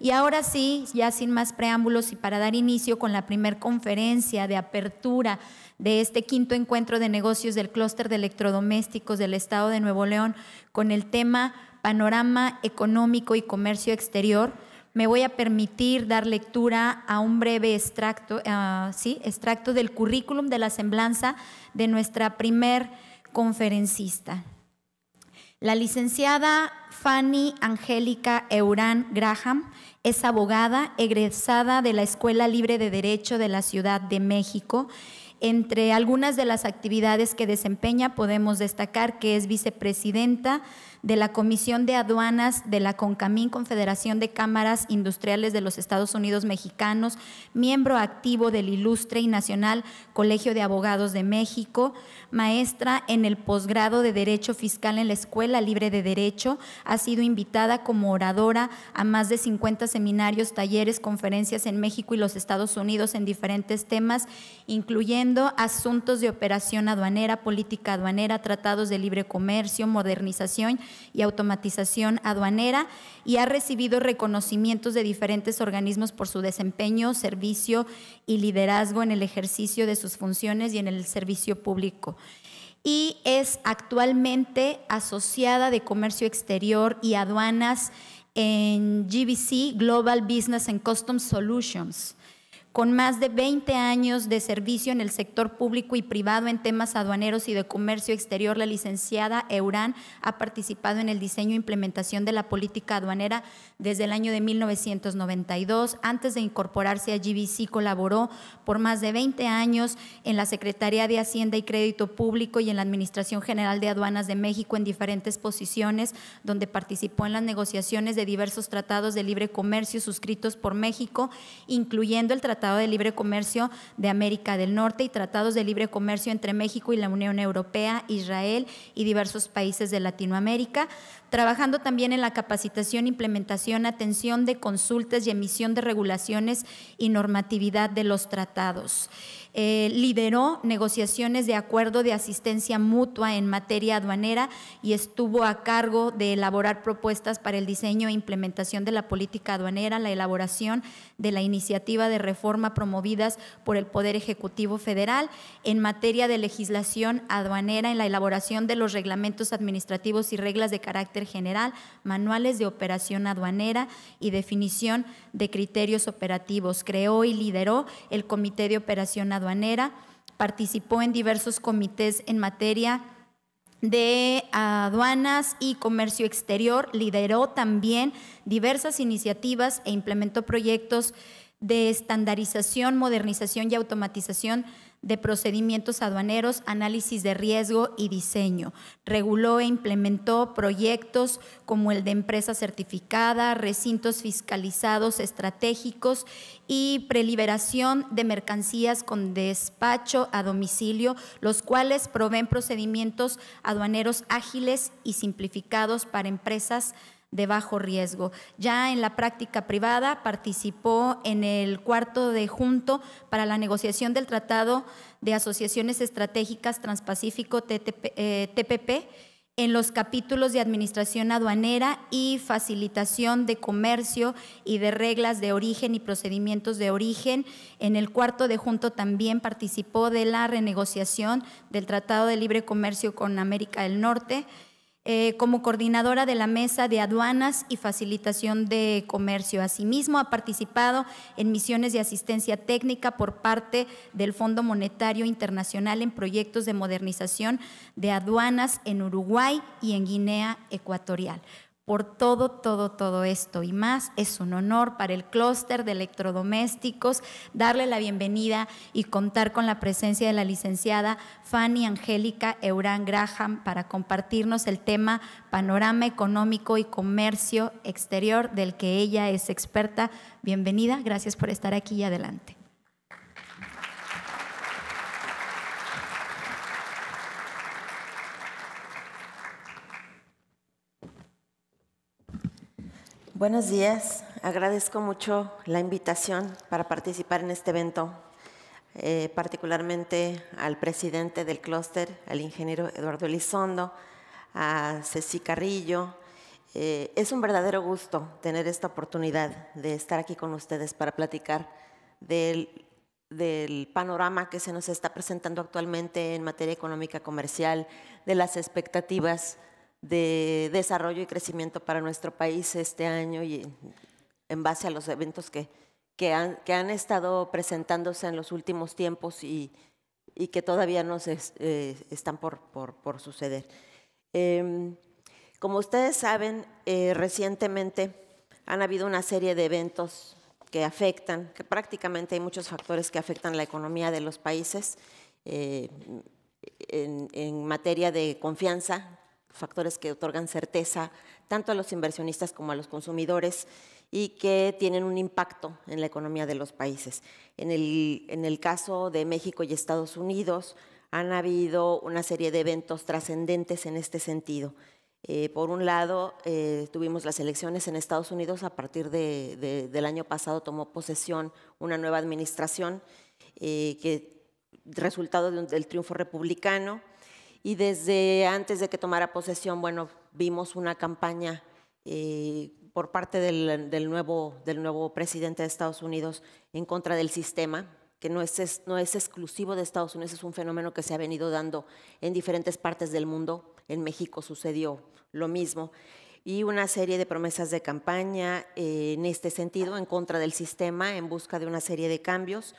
Y ahora sí, ya sin más preámbulos y para dar inicio con la primer conferencia de apertura de este quinto encuentro de negocios del clúster de electrodomésticos del Estado de Nuevo León con el tema Panorama Económico y Comercio Exterior, me voy a permitir dar lectura a un breve extracto, ah, extracto del currículum de la semblanza de nuestra primer conferencista. La licenciada Fanny Angélica Eurán Graham es abogada egresada de la Escuela Libre de Derecho de la Ciudad de México. Entre algunas de las actividades que desempeña podemos destacar que es vicepresidenta de la Comisión de Aduanas de la CONCAMIN, Confederación de Cámaras Industriales de los Estados Unidos Mexicanos, miembro activo del Ilustre y Nacional Colegio de Abogados de México, maestra en el posgrado de Derecho Fiscal en la Escuela Libre de Derecho, ha sido invitada como oradora a más de 50 seminarios, talleres, conferencias en México y los Estados Unidos en diferentes temas, incluyendo asuntos de operación aduanera, política aduanera, tratados de libre comercio, modernización y Automatización Aduanera y ha recibido reconocimientos de diferentes organismos por su desempeño, servicio y liderazgo en el ejercicio de sus funciones y en el servicio público y es actualmente asociada de comercio exterior y aduanas en GBC, Global Business and Customs Solutions con más de 20 años de servicio en el sector público y privado en temas aduaneros y de comercio exterior, la licenciada Eurán ha participado en el diseño e implementación de la política aduanera desde el año de 1992. Antes de incorporarse a GBC, colaboró por más de 20 años en la Secretaría de Hacienda y Crédito Público y en la Administración General de Aduanas de México en diferentes posiciones, donde participó en las negociaciones de diversos tratados de libre comercio suscritos por México, incluyendo el tratado Tratado de Libre Comercio de América del Norte y tratados de libre comercio entre México y la Unión Europea, Israel y diversos países de Latinoamérica, trabajando también en la capacitación, implementación, atención de consultas y emisión de regulaciones y normatividad de los tratados. Eh, lideró negociaciones de acuerdo de asistencia mutua en materia aduanera y estuvo a cargo de elaborar propuestas para el diseño e implementación de la política aduanera, la elaboración de la iniciativa de reforma promovidas por el Poder Ejecutivo Federal en materia de legislación aduanera en la elaboración de los reglamentos administrativos y reglas de carácter general, manuales de operación aduanera y definición de criterios operativos. Creó y lideró el Comité de Operación Aduanera, participó en diversos comités en materia de aduanas y comercio exterior, lideró también diversas iniciativas e implementó proyectos de estandarización, modernización y automatización de procedimientos aduaneros, análisis de riesgo y diseño. Reguló e implementó proyectos como el de empresa certificada, recintos fiscalizados estratégicos y preliberación de mercancías con despacho a domicilio, los cuales proveen procedimientos aduaneros ágiles y simplificados para empresas de bajo riesgo. Ya en la práctica privada participó en el cuarto de junto para la negociación del Tratado de Asociaciones Estratégicas Transpacífico TPP eh, en los capítulos de administración aduanera y facilitación de comercio y de reglas de origen y procedimientos de origen. En el cuarto de junto también participó de la renegociación del Tratado de Libre Comercio con América del Norte eh, como coordinadora de la Mesa de Aduanas y Facilitación de Comercio. Asimismo, ha participado en misiones de asistencia técnica por parte del Fondo Monetario Internacional en proyectos de modernización de aduanas en Uruguay y en Guinea Ecuatorial por todo, todo, todo esto y más. Es un honor para el clúster de electrodomésticos darle la bienvenida y contar con la presencia de la licenciada Fanny Angélica Eurán Graham para compartirnos el tema Panorama Económico y Comercio Exterior del que ella es experta. Bienvenida, gracias por estar aquí y adelante. Buenos días. Agradezco mucho la invitación para participar en este evento, eh, particularmente al presidente del clúster, al ingeniero Eduardo Elizondo, a Ceci Carrillo. Eh, es un verdadero gusto tener esta oportunidad de estar aquí con ustedes para platicar del, del panorama que se nos está presentando actualmente en materia económica comercial, de las expectativas de desarrollo y crecimiento para nuestro país este año y en base a los eventos que, que, han, estado presentándose en los últimos tiempos y, que todavía no eh, están por, suceder. Em, como ustedes saben, eh, recientemente han habido una serie de eventos que afectan, que prácticamente hay muchos factores que afectan la economía de los países eh, en, en materia de confianza factores que otorgan certeza tanto a los inversionistas como a los consumidores y que tienen un impacto en la economía de los países. En el, caso de México y Estados Unidos, han habido una serie de eventos trascendentes en este sentido. Eh, por un lado, eh, tuvimos las elecciones en Estados Unidos, a partir del año pasado tomó posesión una nueva administración eh, que resultado del triunfo republicano y desde antes de que tomara posesión, bueno, vimos una campaña eh, por parte del, nuevo, del nuevo presidente de Estados Unidos en contra del sistema, que no es, no es exclusivo de Estados Unidos, es un fenómeno que se ha venido dando en diferentes partes del mundo. En México sucedió lo mismo. Y una serie de promesas de campaña eh, en este sentido, en contra del sistema, en busca de una serie de cambios.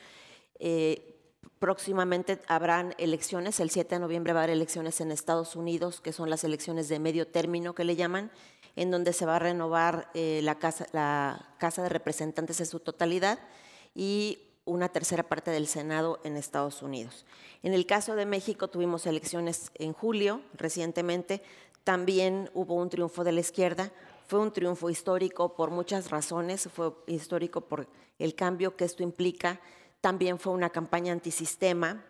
Eh, Próximamente habrán elecciones, el 7 de noviembre va a haber elecciones en Estados Unidos, que son las elecciones de medio término que le llaman, en donde se va a renovar eh, la, la Casa de Representantes en su totalidad y una tercera parte del Senado en Estados Unidos. En el caso de México tuvimos elecciones en julio recientemente, también hubo un triunfo de la izquierda, fue un triunfo histórico por muchas razones, fue histórico por el cambio que esto implica también fue una campaña antisistema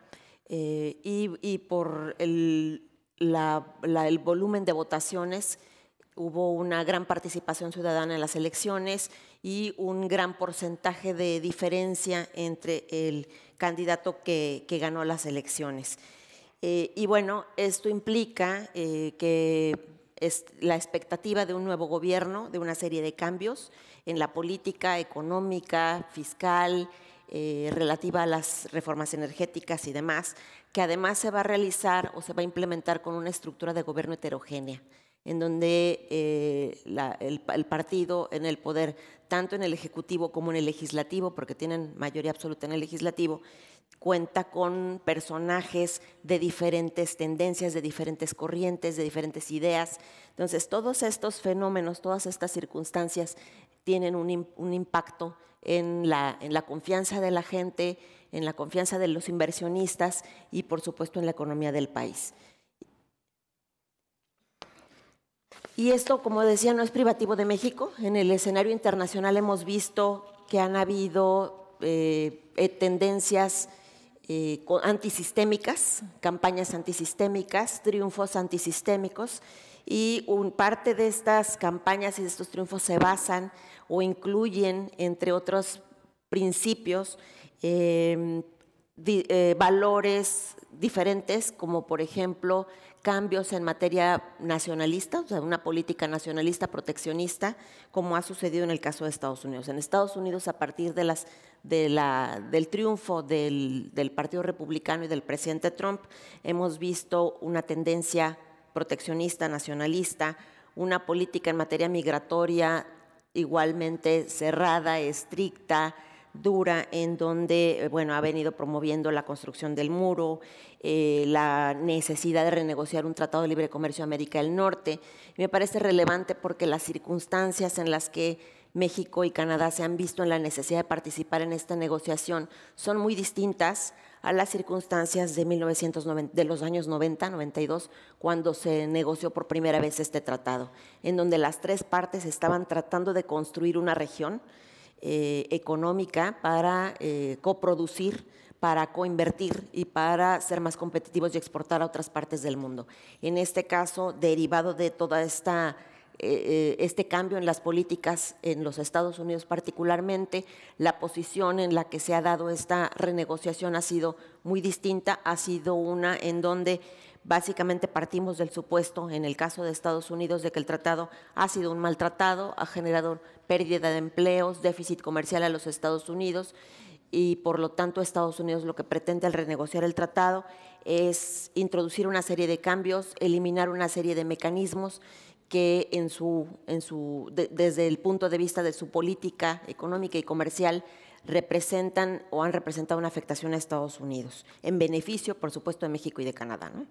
eh, y, por el, volumen de votaciones hubo una gran participación ciudadana en las elecciones y un gran porcentaje de diferencia entre el candidato que, ganó las elecciones. Eh, y bueno, esto implica eh, que es la expectativa de un nuevo gobierno, de una serie de cambios en la política económica, fiscal, eh, relativa a las reformas energéticas y demás, que además se va a realizar o se va a implementar con una estructura de gobierno heterogénea en donde eh, el, partido en el poder, tanto en el Ejecutivo como en el Legislativo, porque tienen mayoría absoluta en el Legislativo, cuenta con personajes de diferentes tendencias, de diferentes corrientes, de diferentes ideas. Entonces, todos estos fenómenos, todas estas circunstancias tienen un, un impacto en la, confianza de la gente, en la confianza de los inversionistas y, por supuesto, en la economía del país. Y esto, como decía, no es privativo de México. En el escenario internacional hemos visto que han habido eh, eh, tendencias eh, antisistémicas, campañas antisistémicas, triunfos antisistémicos y un, parte de estas campañas y de estos triunfos se basan o incluyen, entre otros principios, em, eh, valores diferentes, como por ejemplo cambios en materia nacionalista, o sea, una política nacionalista proteccionista, como ha sucedido en el caso de Estados Unidos. En Estados Unidos, a partir de las, del triunfo del, del Partido Republicano y del presidente Trump, hemos visto una tendencia proteccionista, nacionalista, una política en materia migratoria igualmente cerrada, estricta, dura, en donde eh, bueno, ha venido promoviendo la construcción del muro, eh, la necesidad de renegociar un tratado de libre comercio de América del Norte. Me parece relevante porque las circunstancias en las que México y Canadá se han visto en la necesidad de participar en esta negociación son muy distintas a las circunstancias de, 1990, de los años 90, 92, cuando se negoció por primera vez este tratado, en donde las tres partes estaban tratando de construir una región eh, económica para eh, coproducir para coinvertir y para ser más competitivos y exportar a otras partes del mundo. En este caso, derivado de toda esta eh, eh, este cambio en las políticas en los Estados Unidos particularmente, la posición en la que se ha dado esta renegociación ha sido muy distinta, ha sido una en donde básicamente partimos del supuesto, en el caso de Estados Unidos, de que el tratado ha sido un maltratado, ha generado pérdida de empleos, déficit comercial a los Estados Unidos y por lo tanto Estados Unidos lo que pretende al renegociar el tratado es introducir una serie de cambios, eliminar una serie de mecanismos que en su, en su, desde el punto de vista de su política económica y comercial representan o han representado una afectación a Estados Unidos, en beneficio, por supuesto, de México y de Canadá. ¿no?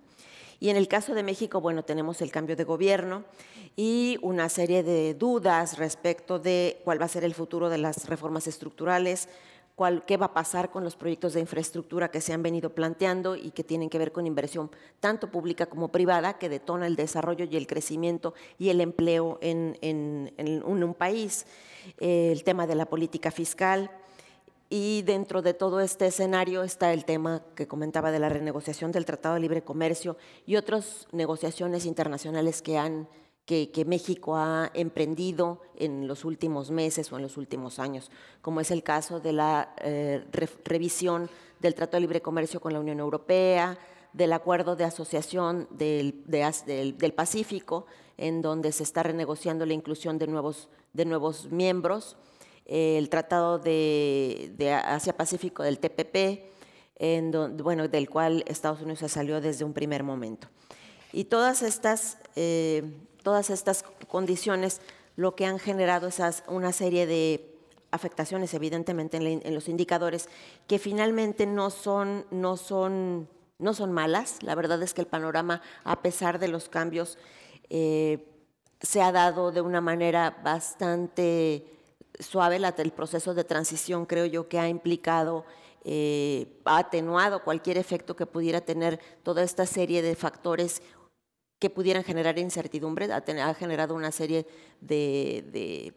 Y en el caso de México, bueno, tenemos el cambio de gobierno y una serie de dudas respecto de cuál va a ser el futuro de las reformas estructurales, qué va a pasar con los proyectos de infraestructura que se han venido planteando y que tienen que ver con inversión tanto pública como privada que detona el desarrollo y el crecimiento y el empleo en, en un, país, eh, el tema de la política fiscal. Y dentro de todo este escenario está el tema que comentaba de la renegociación del Tratado de Libre Comercio y otras negociaciones internacionales que han que, México ha emprendido en los últimos meses o en los últimos años, como es el caso de la eh, revisión del Tratado de Libre Comercio con la Unión Europea, del Acuerdo de Asociación del, del, Pacífico, en donde se está renegociando la inclusión de nuevos, de nuevos miembros, el Tratado de, Asia-Pacífico del TPP, en donde, bueno, del cual Estados Unidos se salió desde un primer momento. Y todas estas... Eh, todas estas condiciones lo que han generado esas, una serie de afectaciones, evidentemente, en, los indicadores, que finalmente no son, no, son, no son malas. La verdad es que el panorama, a pesar de los cambios, eh, se ha dado de una manera bastante suave el proceso de transición, creo yo, que ha implicado, eh, ha atenuado cualquier efecto que pudiera tener toda esta serie de factores que pudieran generar incertidumbre, ha, generado una serie de,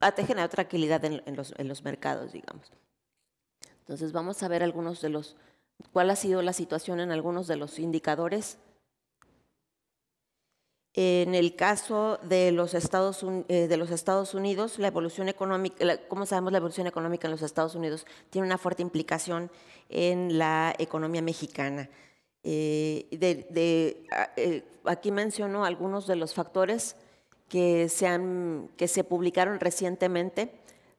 ha generado tranquilidad en, los, mercados, digamos. Entonces vamos a ver algunos de los, cuál ha sido la situación en algunos de los indicadores. En el caso de los Estados, eh, Unidos, la evolución económica, como sabemos, la evolución económica en los Estados Unidos tiene una fuerte implicación en la economía mexicana. Eh, ah, eh, aquí menciono algunos de los factores que se, que se publicaron recientemente.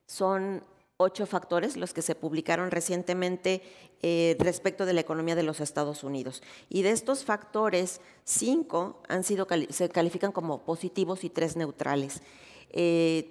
Son ocho factores los que se publicaron recientemente eh, respecto de la economía de los Estados Unidos. Y de estos factores, cinco han sido, se califican como positivos y tres neutrales.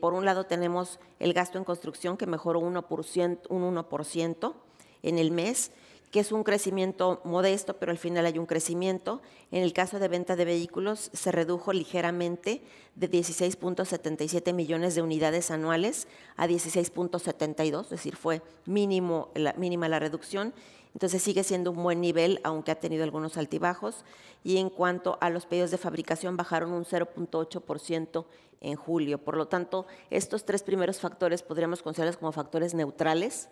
por un lado tenemos el gasto en construcción que mejoró 1%, un 1% en el mes, que es un crecimiento modesto, pero al final hay un crecimiento. En el caso de venta de vehículos se redujo ligeramente de 16.77 millones de unidades anuales a 16.72, es decir, fue mínimo, la, mínima la reducción. Entonces sigue siendo un buen nivel, aunque ha tenido algunos altibajos. Y en cuanto a los pedidos de fabricación, bajaron un 0.8% en julio. Por lo tanto, estos tres primeros factores podríamos considerarlos como factores neutrales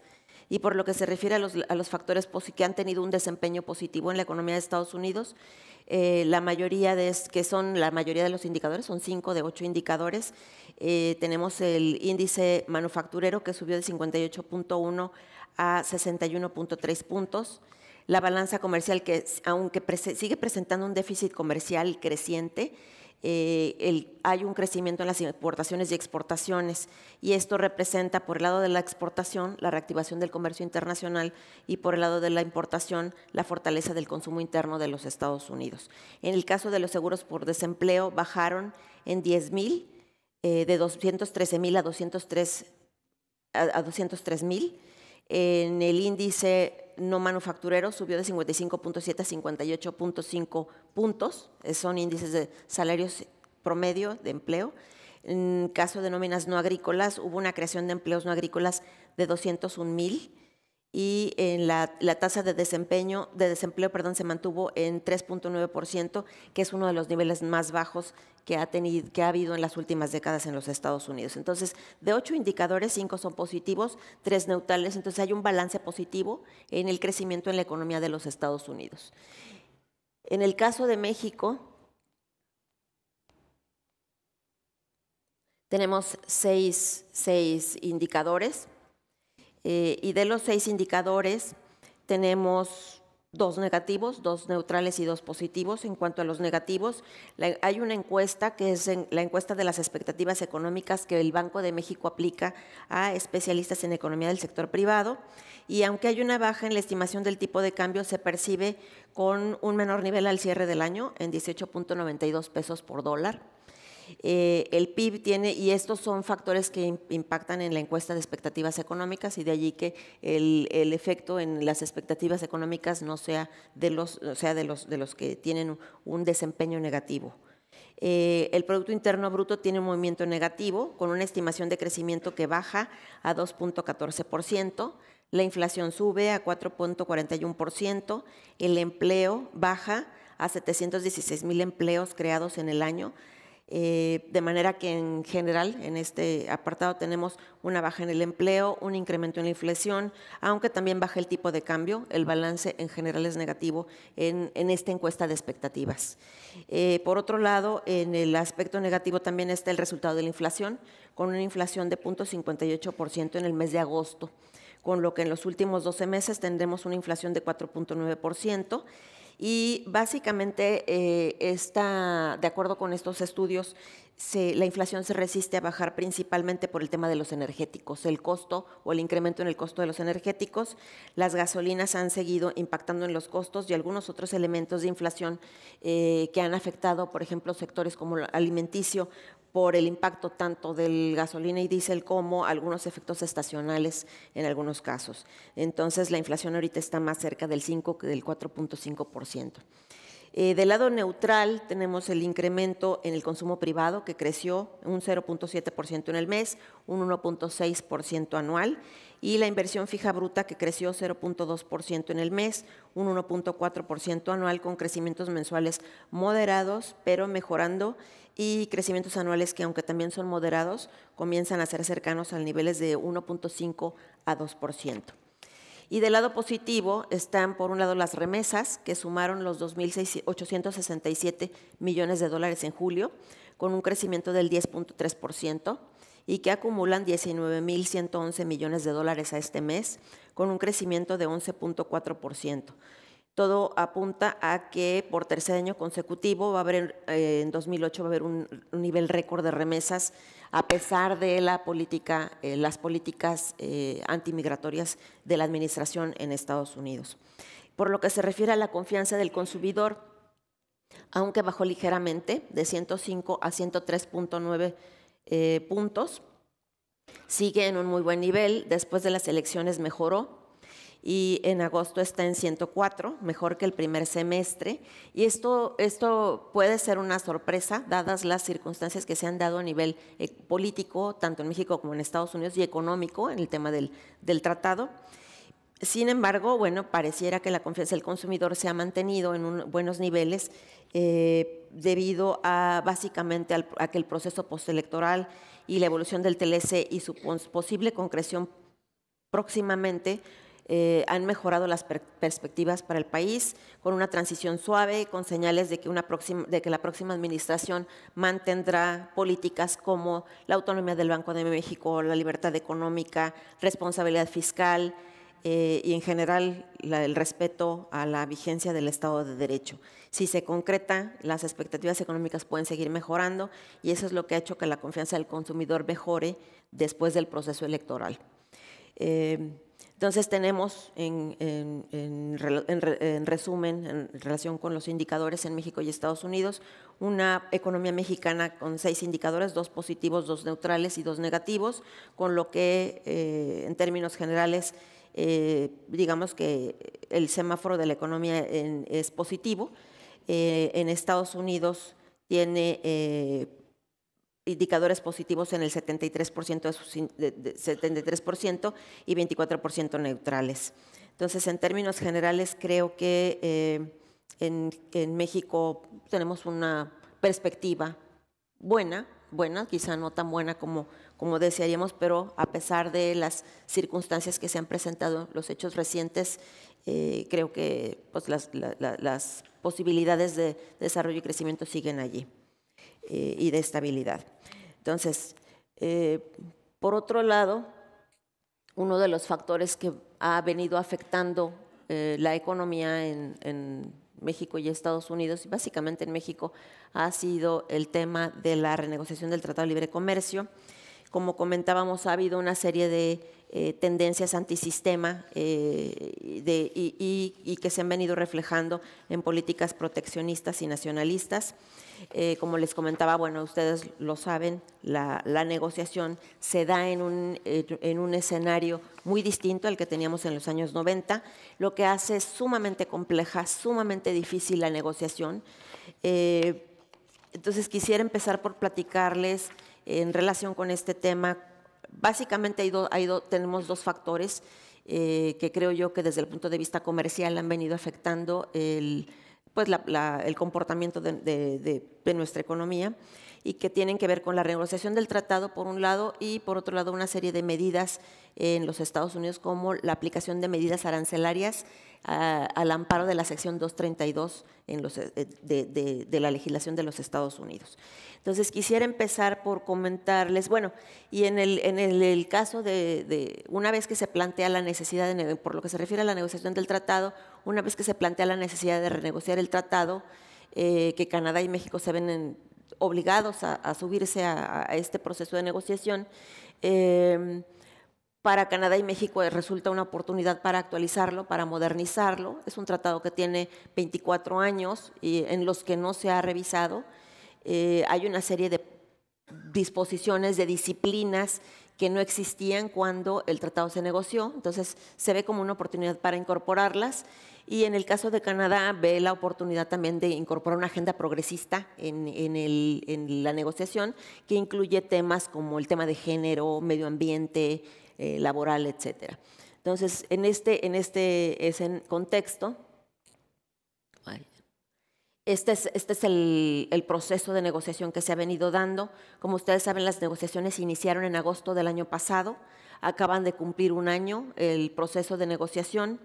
y por lo que se refiere a los, factores que han tenido un desempeño positivo en la economía de Estados Unidos, eh, la mayoría de, que son la mayoría de los indicadores, son cinco de ocho indicadores. Eh, tenemos el índice manufacturero que subió de 58.1 a 61.3 puntos. La balanza comercial que, aunque sigue presentando un déficit comercial creciente, eh, el, hay un crecimiento en las importaciones y exportaciones y esto representa por el lado de la exportación la reactivación del comercio internacional y por el lado de la importación la fortaleza del consumo interno de los Estados Unidos. En el caso de los seguros por desempleo bajaron en 10.000 mil, eh, de 213 mil a 203 a, mil. En el índice no manufacturero subió de 55.7 a 58.5 puntos, eh, son índices de salarios promedio de empleo. En caso de nóminas no agrícolas, hubo una creación de empleos no agrícolas de 201 mil y en la, tasa de desempeño de desempleo perdón se mantuvo en 3.9% que es uno de los niveles más bajos que ha tenido que ha habido en las últimas décadas en los Estados Unidos entonces de ocho indicadores cinco son positivos tres neutrales entonces hay un balance positivo en el crecimiento en la economía de los Estados Unidos en el caso de México tenemos seis, seis indicadores eh, y de los seis indicadores tenemos dos negativos, dos neutrales y dos positivos. En cuanto a los negativos, hay una encuesta que es la encuesta de las expectativas económicas que el Banco de México aplica a especialistas en economía del sector privado y aunque hay una baja en la estimación del tipo de cambio, se percibe con un menor nivel al cierre del año en 18.92 pesos por dólar. Eh, el PIB tiene, y estos son factores que impactan en la encuesta de expectativas económicas y de allí que el, efecto en las expectativas económicas no sea de los, sea de los, que tienen un desempeño negativo. Eh, el Producto Interno Bruto tiene un movimiento negativo, con una estimación de crecimiento que baja a 2.14%, la inflación sube a 4.41%, el empleo baja a 716 mil empleos creados en el año, eh, de manera que en general en este apartado tenemos una baja en el empleo, un incremento en la inflación, aunque también baja el tipo de cambio, el balance en general es negativo en, esta encuesta de expectativas. Eh, por otro lado, en el aspecto negativo también está el resultado de la inflación, con una inflación de 0.58% en el mes de agosto, con lo que en los últimos 12 meses tendremos una inflación de 4.9%. Y básicamente eh, está, de acuerdo con estos estudios, se, la inflación se resiste a bajar principalmente por el tema de los energéticos, el costo o el incremento en el costo de los energéticos, las gasolinas han seguido impactando en los costos y algunos otros elementos de inflación eh, que han afectado, por ejemplo, sectores como el alimenticio por el impacto tanto del gasolina y diésel como algunos efectos estacionales en algunos casos. Entonces, la inflación ahorita está más cerca del 5 que del 4.5%. Eh, del lado neutral tenemos el incremento en el consumo privado que creció un 0.7% en el mes, un 1.6% anual y la inversión fija bruta que creció 0.2% en el mes, un 1.4% anual con crecimientos mensuales moderados pero mejorando y crecimientos anuales que, aunque también son moderados, comienzan a ser cercanos a niveles de 1.5 a 2%. Y del lado positivo están, por un lado, las remesas, que sumaron los 2.867 millones de dólares en julio, con un crecimiento del 10.3%, y que acumulan 19.111 millones de dólares a este mes, con un crecimiento de 11.4%. Todo apunta a que por tercer año consecutivo va a haber, eh, en 2008 va a haber un, nivel récord de remesas, a pesar de la política, eh, las políticas eh, antimigratorias de la administración en Estados Unidos. Por lo que se refiere a la confianza del consumidor, aunque bajó ligeramente de 105 a 103.9 puntos, sigue en un muy buen nivel. Después de las elecciones mejoró y en agosto está en 104, mejor que el primer semestre. Y esto, esto puede ser una sorpresa, dadas las circunstancias que se han dado a nivel eh, político, tanto en México como en Estados Unidos, y económico, en el tema del, tratado. Sin embargo, bueno, pareciera que la confianza del consumidor se ha mantenido en buenos niveles eh, debido a básicamente a que el proceso postelectoral y la evolución del TLC y su posible concreción próximamente eh, han mejorado las perspectivas para el país con una transición suave, con señales de que, una de que la próxima administración mantendrá políticas como la autonomía del Banco de México, la libertad económica, responsabilidad fiscal eh, y en general el respeto a la vigencia del Estado de Derecho. Si se concreta, las expectativas económicas pueden seguir mejorando y eso es lo que ha hecho que la confianza del consumidor mejore después del proceso electoral. Eh, entonces tenemos, en, resumen, en relación con los indicadores en México y Estados Unidos, una economía mexicana con seis indicadores, dos positivos, dos neutrales y dos negativos, con lo que eh, en términos generales, eh, digamos que el semáforo de la economía es positivo. Eh, en Estados Unidos tiene indicadores positivos en el 73%, y 24% neutrales. Entonces, en términos generales, creo que eh, en, México tenemos una perspectiva buena, buena, quizá no tan buena como, como desearíamos, pero a pesar de las circunstancias que se han presentado, los hechos recientes, eh, creo que pues, las posibilidades de desarrollo y crecimiento siguen allí. Eh, y de estabilidad. Entonces, eh, por otro lado, uno de los factores que ha venido afectando eh, la economía en, en, México y Estados Unidos, y básicamente en México, ha sido el tema de la renegociación del Tratado de Libre Comercio. Como comentábamos, ha habido una serie de eh, tendencias antisistema eh, y, que se han venido reflejando en políticas proteccionistas y nacionalistas. Eh, como les comentaba, bueno, ustedes lo saben, la, negociación se da en un, en un, escenario muy distinto al que teníamos en los años 90, lo que hace sumamente compleja, sumamente difícil la negociación. entonces quisiera empezar por platicarles en relación con este tema Básicamente tenemos dos factores eh, que creo yo que desde el punto de vista comercial han venido afectando el, pues el comportamiento de nuestra economía y que tienen que ver con la renegociación del tratado, por un lado, y por otro lado, una serie de medidas en los Estados Unidos, como la aplicación de medidas arancelarias ah, al amparo de la sección 232 en los, eh, de, la legislación de los Estados Unidos. Entonces, quisiera empezar por comentarles, bueno, y en el, en caso de, una vez que se plantea la necesidad, de, por lo que se refiere a la negociación del tratado, una vez que se plantea la necesidad de renegociar el tratado, eh, que Canadá y México se ven en, obligados a, subirse a, este proceso de negociación. Em, para Canadá y México eh, resulta una oportunidad para actualizarlo, para modernizarlo. Es un tratado que tiene 24 años y en los que no se ha revisado. Eh, hay una serie de disposiciones, de disciplinas que no existían cuando el tratado se negoció, entonces se ve como una oportunidad para incorporarlas y en el caso de Canadá ve la oportunidad también de incorporar una agenda progresista en, la negociación que incluye temas como el tema de género, medio ambiente, eh, laboral, etcétera. Entonces, en este, en este contexto, este es, este el, proceso de negociación que se ha venido dando. Como ustedes saben, las negociaciones iniciaron en agosto del año pasado, acaban de cumplir un año el proceso de negociación.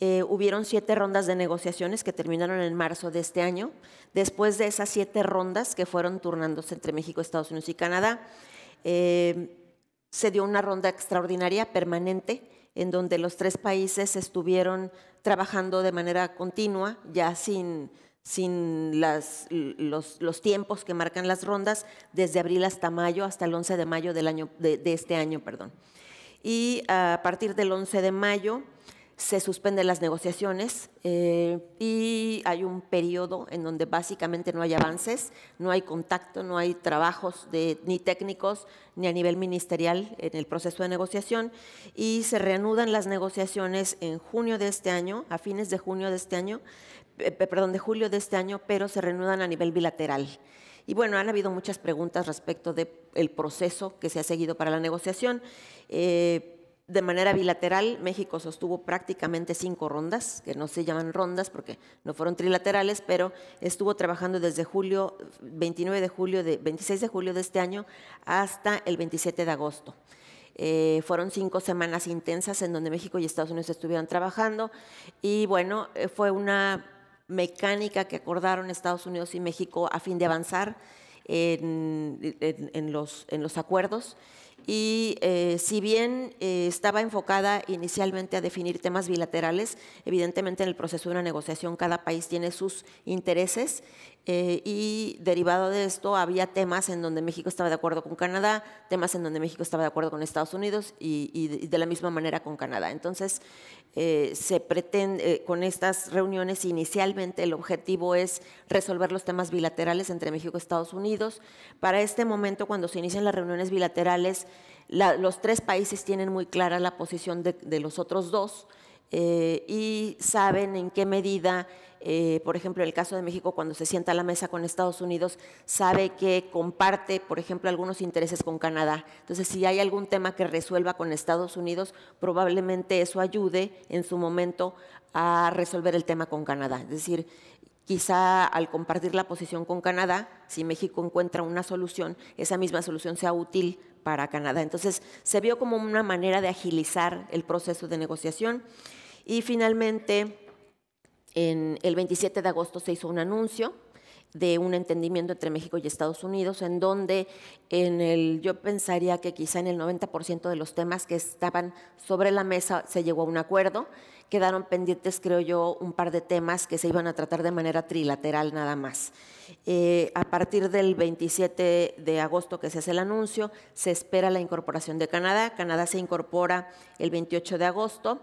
Eh, hubieron siete rondas de negociaciones que terminaron en marzo de este año. Después de esas siete rondas que fueron turnándose entre México, Estados Unidos y Canadá, eh, se dio una ronda extraordinaria permanente en donde los tres países estuvieron trabajando de manera continua, ya sin sin las, los, los, tiempos que marcan las rondas, desde abril hasta mayo, hasta el 11 de mayo del año, de, este año. Perdón. Y a partir del 11 de mayo se suspenden las negociaciones eh, y hay un periodo en donde básicamente no hay avances, no hay contacto, no hay trabajos de, ni técnicos ni a nivel ministerial en el proceso de negociación y se reanudan las negociaciones en junio de este año, a fines de junio de este año, eh, perdón, de julio de este año, pero se reanudan a nivel bilateral. Y bueno, han habido muchas preguntas respecto del proceso que se ha seguido para la negociación. Eh, de manera bilateral, México sostuvo prácticamente cinco rondas, que no se llaman rondas porque no fueron trilaterales, pero estuvo trabajando desde julio, 29 de julio, de, 26 de julio de este año hasta el 27 de agosto. Eh, fueron cinco semanas intensas en donde México y Estados Unidos estuvieron trabajando y bueno, fue una mecánica que acordaron Estados Unidos y México a fin de avanzar en, los, acuerdos. Y eh, si bien eh, estaba enfocada inicialmente a definir temas bilaterales, evidentemente en el proceso de una negociación cada país tiene sus intereses eh, y derivado de esto, había temas en donde México estaba de acuerdo con Canadá, temas en donde México estaba de acuerdo con Estados Unidos y, de la misma manera con Canadá. Entonces, eh, se pretende, eh, con estas reuniones, inicialmente el objetivo es resolver los temas bilaterales entre México y Estados Unidos. Para este momento, cuando se inician las reuniones bilaterales, los tres países tienen muy clara la posición de los otros dos. Eh, y saben en qué medida, eh, por ejemplo, el caso de México, cuando se sienta a la mesa con Estados Unidos, sabe que comparte, por ejemplo, algunos intereses con Canadá. Entonces, si hay algún tema que resuelva con Estados Unidos, probablemente eso ayude en su momento a resolver el tema con Canadá. Es decir, Quizá al compartir la posición con Canadá, si México encuentra una solución, esa misma solución sea útil para Canadá. Entonces, se vio como una manera de agilizar el proceso de negociación. Y finalmente, en el 27 de agosto se hizo un anuncio de un entendimiento entre México y Estados Unidos, en donde en el, yo pensaría que quizá en el 90% de los temas que estaban sobre la mesa se llegó a un acuerdo quedaron pendientes, creo yo, un par de temas que se iban a tratar de manera trilateral nada más. Eh, a partir del 27 de agosto que se hace el anuncio, se espera la incorporación de Canadá. Canadá se incorpora el 28 de agosto,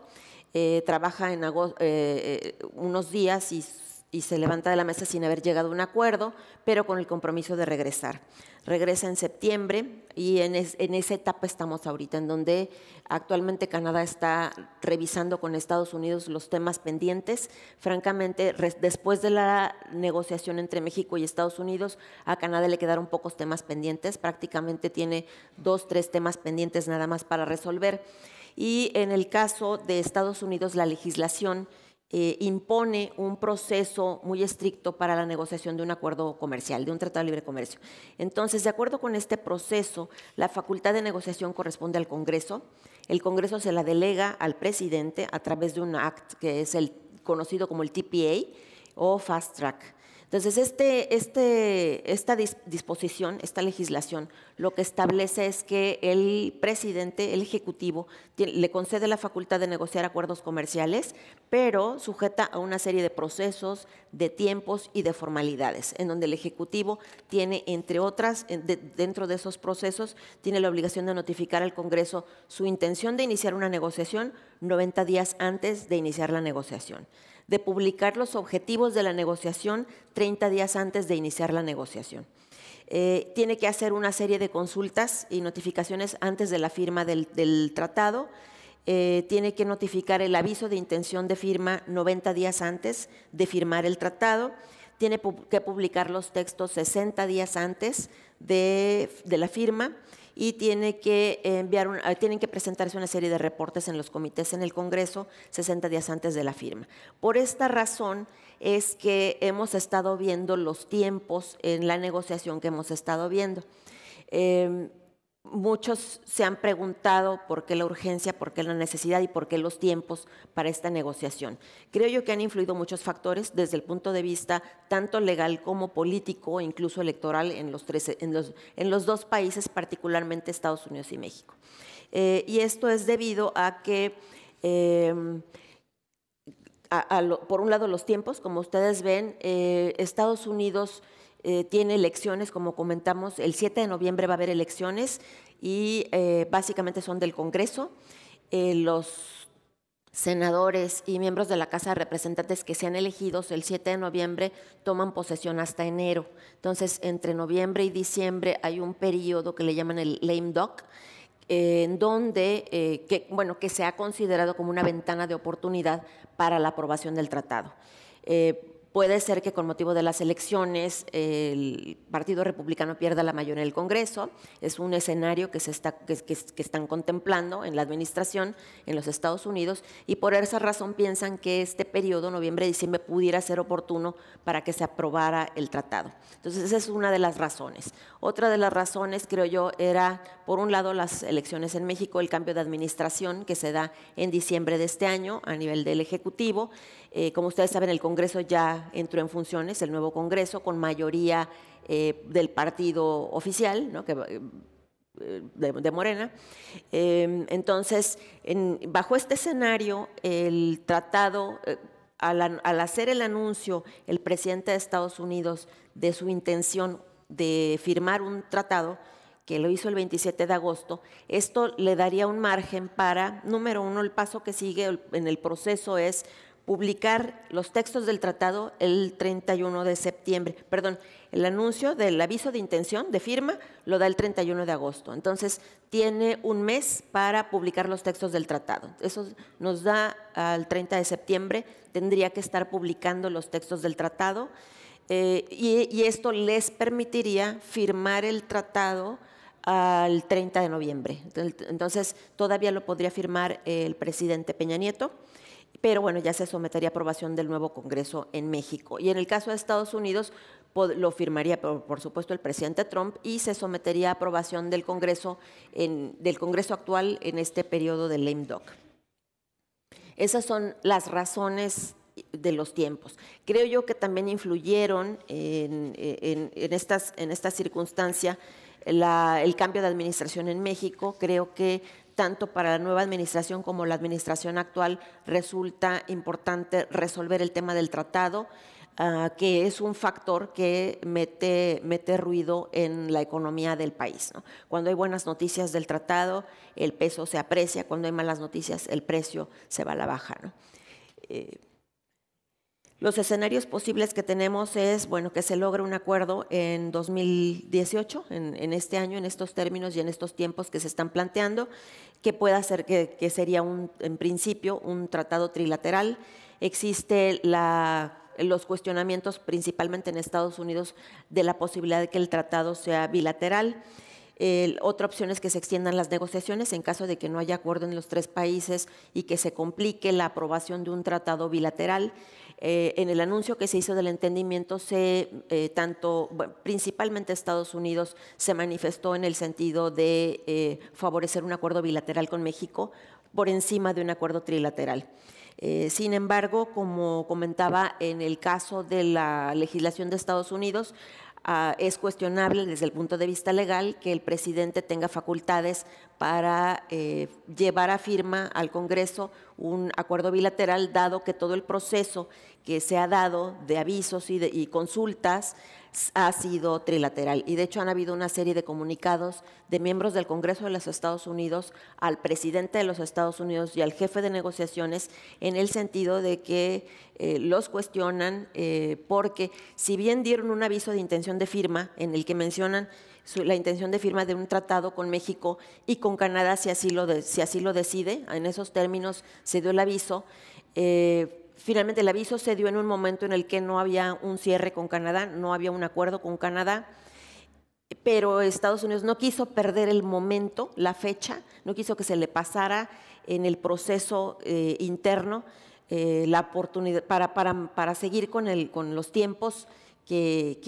eh, trabaja en eh, unos días y, y se levanta de la mesa sin haber llegado a un acuerdo, pero con el compromiso de regresar regresa en septiembre y en, esa etapa estamos ahorita, en donde actualmente Canadá está revisando con Estados Unidos los temas pendientes. Francamente, después de la negociación entre México y Estados Unidos, a Canadá le quedaron pocos temas pendientes, prácticamente tiene dos, tres temas pendientes nada más para resolver. Y en el caso de Estados Unidos, la legislación eh, impone un proceso muy estricto para la negociación de un acuerdo comercial, de un tratado de libre comercio. Entonces, de acuerdo con este proceso, la facultad de negociación corresponde al Congreso. El Congreso se la delega al presidente a través de un act que es el conocido como el TPA o Fast Track. Entonces, este, este, esta disposición, esta legislación, lo que establece es que el presidente, el Ejecutivo, le concede la facultad de negociar acuerdos comerciales, pero sujeta a una serie de procesos, de tiempos y de formalidades, en donde el Ejecutivo tiene, entre otras, dentro de esos procesos, tiene la obligación de notificar al Congreso su intención de iniciar una negociación 90 días antes de iniciar la negociación de publicar los objetivos de la negociación 30 días antes de iniciar la negociación. Eh, tiene que hacer una serie de consultas y notificaciones antes de la firma del, tratado. Eh, tiene que notificar el aviso de intención de firma 90 días antes de firmar el tratado. Tiene que publicar los textos 60 días antes de la firma y tiene que enviar ah, tienen que presentarse una serie de reportes en los comités en el Congreso 60 días antes de la firma. Por esta razón es que hemos estado viendo los tiempos en la negociación que hemos estado viendo. Em, muchos se han preguntado por qué la urgencia, por qué la necesidad y por qué los tiempos para esta negociación. Creo yo que han influido muchos factores desde el punto de vista tanto legal como político e incluso electoral en los, en los, dos países, particularmente Estados Unidos y México. Eh, y esto es debido a que... Em, por un lado los tiempos, como ustedes ven, eh, Estados Unidos eh, tiene elecciones, como comentamos, el 7 de noviembre va a haber elecciones y eh, básicamente son del Congreso. Eh, los senadores y miembros de la Casa de Representantes que sean elegidos el 7 de noviembre toman posesión hasta enero. Entonces, entre noviembre y diciembre hay un periodo que le llaman el lame duck, en donde, que, bueno, que se ha considerado como una ventana de oportunidad para la aprobación del tratado. Puede ser que con motivo de las elecciones el Partido Republicano pierda la mayoría en el Congreso. Es un escenario que, se está, están contemplando en la administración en los Estados Unidos y por esa razón piensan que este periodo, noviembre-diciembre, pudiera ser oportuno para que se aprobara el tratado. Entonces, esa es una de las razones. Otra de las razones, creo yo, era, por un lado, las elecciones en México, el cambio de administración que se da en diciembre de este año a nivel del Ejecutivo. Eh, como ustedes saben, el Congreso ya entró en funciones el nuevo Congreso con mayoría eh, del partido oficial, que, eh, de, Morena. Eh, entonces, bajo este escenario, el tratado, al, al hacer el anuncio, el presidente de Estados Unidos de su intención de firmar un tratado, que lo hizo el 27 de agosto, esto le daría un margen para, número uno, el paso que sigue en el proceso es publicar los textos del tratado el 31 de septiembre. Perdón, el anuncio del aviso de intención de firma lo da el 31 de agosto. Entonces, tiene un mes para publicar los textos del tratado. Eso nos da al 30 de septiembre, tendría que estar publicando los textos del tratado. Eh, y, y esto les permitiría firmar el tratado al 30 de noviembre. Entonces, todavía lo podría firmar el presidente Peña Nieto pero bueno, ya se sometería a aprobación del nuevo Congreso en México. Y en el caso de Estados Unidos, lo firmaría, por, supuesto, el presidente Trump y se sometería a aprobación del Congreso, del Congreso actual en este periodo del lame duck. Esas son las razones de los tiempos. Creo yo que también influyeron en, estas, en esta circunstancia el cambio de administración en México. Creo que tanto para la nueva administración como la administración actual resulta importante resolver el tema del tratado, ah, que es un factor que mete, mete ruido en la economía del país. Cuando hay buenas noticias del tratado, el peso se aprecia, cuando hay malas noticias, el precio se va a la baja. Eh, los escenarios posibles que tenemos es, bueno, que se logre un acuerdo en 2018, en, este año, en estos términos y en estos tiempos que se están planteando, que pueda ser, que, sería un, en principio un tratado trilateral. Existe los cuestionamientos principalmente en Estados Unidos de la posibilidad de que el tratado sea bilateral. otra opción es que se extiendan las negociaciones en caso de que no haya acuerdo en los tres países y que se complique la aprobación de un tratado bilateral. Eh, en el anuncio que se hizo del entendimiento, se, eh, tanto, principalmente Estados Unidos se manifestó en el sentido de eh, favorecer un acuerdo bilateral con México por encima de un acuerdo trilateral. sin embargo, como comentaba en el caso de la legislación de Estados Unidos, Ah, es cuestionable desde el punto de vista legal que el presidente tenga facultades para eh, llevar a firma al Congreso un acuerdo bilateral, dado que todo el proceso que se ha dado de avisos y, de, y consultas ha sido trilateral. Y de hecho han habido una serie de comunicados de miembros del Congreso de los Estados Unidos al presidente de los Estados Unidos y al jefe de negociaciones en el sentido de que eh, los cuestionan eh, porque si bien dieron un aviso de intención de firma en el que mencionan la intención de firma de un tratado con México y con Canadá si así lo, si así lo decide, en esos términos se dio el aviso. Eh, finalmente el aviso se dio en un momento en el que no había un cierre con Canadá, no había un acuerdo con Canadá, pero Estados Unidos no quiso perder el momento, la fecha, no quiso que se le pasara en el proceso eh, interno eh, la oportunidad para, para, seguir con, el, con los tiempos que,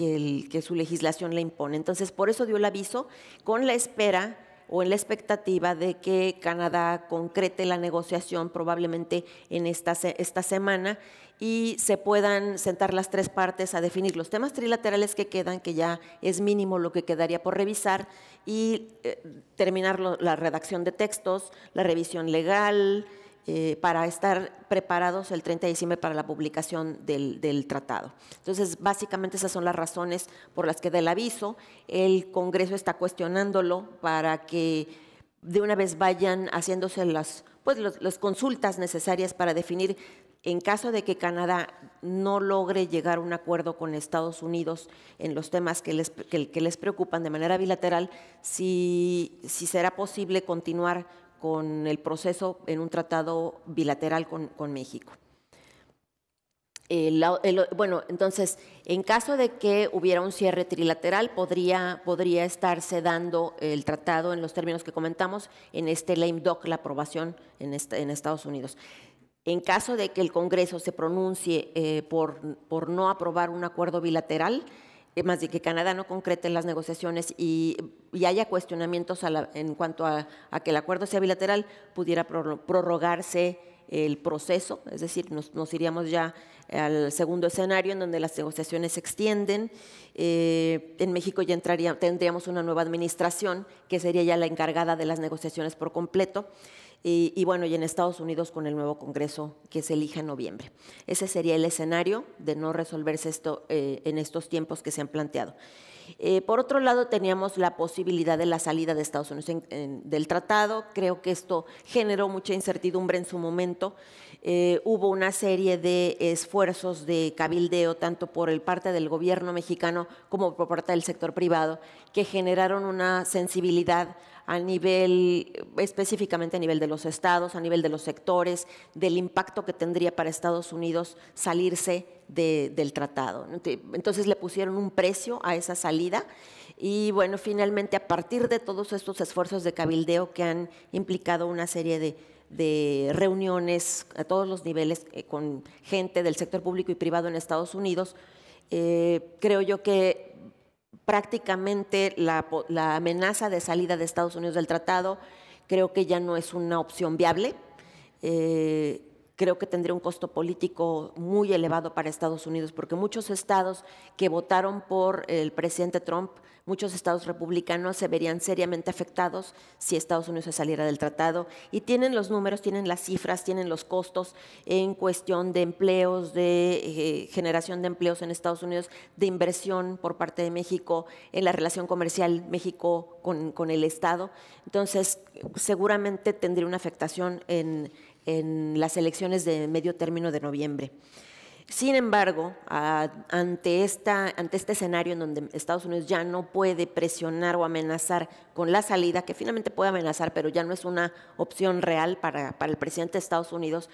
que, su legislación le impone. Entonces, por eso dio el aviso, con la espera o en la expectativa de que Canadá concrete la negociación probablemente en esta, esta semana y se puedan sentar las tres partes a definir los temas trilaterales que quedan, que ya es mínimo lo que quedaría por revisar, y eh, terminar la redacción de textos, la revisión legal, eh, para estar preparados el 30 de diciembre para la publicación del, tratado. Entonces, básicamente esas son las razones por las que del aviso. El Congreso está cuestionándolo para que de una vez vayan haciéndose las, pues, las consultas necesarias para definir en caso de que Canadá no logre llegar a un acuerdo con Estados Unidos en los temas que les, les preocupan de manera bilateral, si, si será posible continuar con el proceso en un tratado bilateral con, México. bueno, entonces, en caso de que hubiera un cierre trilateral, podría, podría estarse dando el tratado en los términos que comentamos en este lame doc, la aprobación este, en, Estados Unidos. En caso de que el Congreso se pronuncie eh, por no aprobar un acuerdo bilateral, eh, más de que Canadá no concrete las negociaciones y, haya cuestionamientos en cuanto a, que el acuerdo sea bilateral, pudiera prorrogarse el proceso, es decir, nos, iríamos ya al segundo escenario en donde las negociaciones se extienden. Eh, en México ya entraría, tendríamos una nueva administración que sería ya la encargada de las negociaciones por completo y, bueno, y en Estados Unidos con el nuevo Congreso que se elija en noviembre. Ese sería el escenario de no resolverse esto eh, en estos tiempos que se han planteado. Eh, por otro lado, teníamos la posibilidad de la salida de Estados Unidos del tratado. Creo que esto generó mucha incertidumbre en su momento. Eh, hubo una serie de esfuerzos de cabildeo, tanto por el parte del gobierno mexicano como por parte del sector privado, que generaron una sensibilidad a nivel, específicamente a nivel de los estados, a nivel de los sectores, del impacto que tendría para Estados Unidos salirse del tratado. Entonces le pusieron un precio a esa salida y bueno, finalmente a partir de todos estos esfuerzos de cabildeo que han implicado una serie de reuniones a todos los niveles eh, con gente del sector público y privado en Estados Unidos. Eh, creo yo que prácticamente la, amenaza de salida de Estados Unidos del tratado creo que ya no es una opción viable. Eh, creo que tendría un costo político muy elevado para Estados Unidos, porque muchos estados que votaron por el presidente Trump, muchos estados republicanos se verían seriamente afectados si Estados Unidos se saliera del tratado. Y tienen los números, tienen las cifras, tienen los costos en cuestión de empleos, de eh, generación de empleos en Estados Unidos, de inversión por parte de México en la relación comercial México con, con el Estado. Entonces, seguramente tendría una afectación en en las elecciones de medio término de noviembre. Sin embargo, ante, esta, ante este escenario en donde Estados Unidos ya no puede presionar o amenazar con la salida, que finalmente puede amenazar, pero ya no es una opción real para, el presidente de Estados Unidos,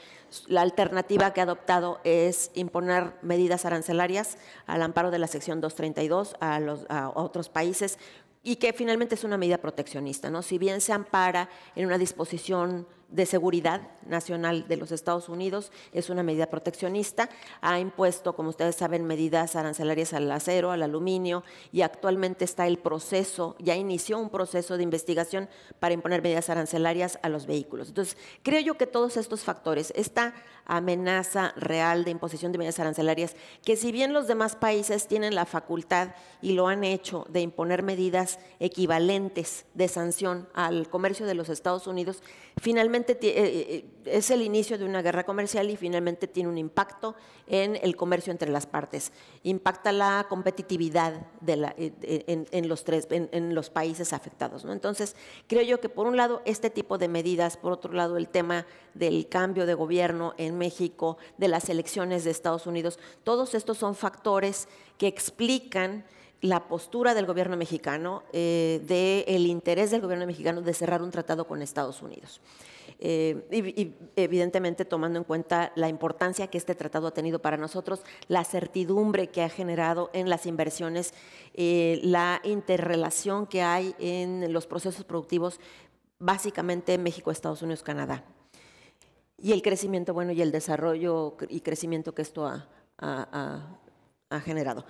la alternativa que ha adoptado es imponer medidas arancelarias al amparo de la sección 232 a, los, otros países y que finalmente es una medida proteccionista. ¿no? Si bien se ampara en una disposición de Seguridad Nacional de los Estados Unidos, es una medida proteccionista, ha impuesto, como ustedes saben, medidas arancelarias al acero, al aluminio y actualmente está el proceso, ya inició un proceso de investigación para imponer medidas arancelarias a los vehículos. Entonces, creo yo que todos estos factores, están amenaza real de imposición de medidas arancelarias, que si bien los demás países tienen la facultad y lo han hecho de imponer medidas equivalentes de sanción al comercio de los Estados Unidos, finalmente eh, eh, es el inicio de una guerra comercial y finalmente tiene un impacto en el comercio entre las partes. Impacta la competitividad eh, en, los países afectados. ¿no? Entonces, creo yo que por un lado este tipo de medidas, por otro lado el tema del cambio de gobierno en México, de las elecciones de Estados Unidos, todos estos son factores que explican la postura del gobierno mexicano, eh, del interés del gobierno mexicano de cerrar un tratado con Estados Unidos. Eh, y, evidentemente tomando en cuenta la importancia que este tratado ha tenido para nosotros, la certidumbre que ha generado en las inversiones, eh, la interrelación que hay en los procesos productivos, básicamente México, Estados Unidos, Canadá. Y el crecimiento, bueno, y el desarrollo y crecimiento que esto ha generado.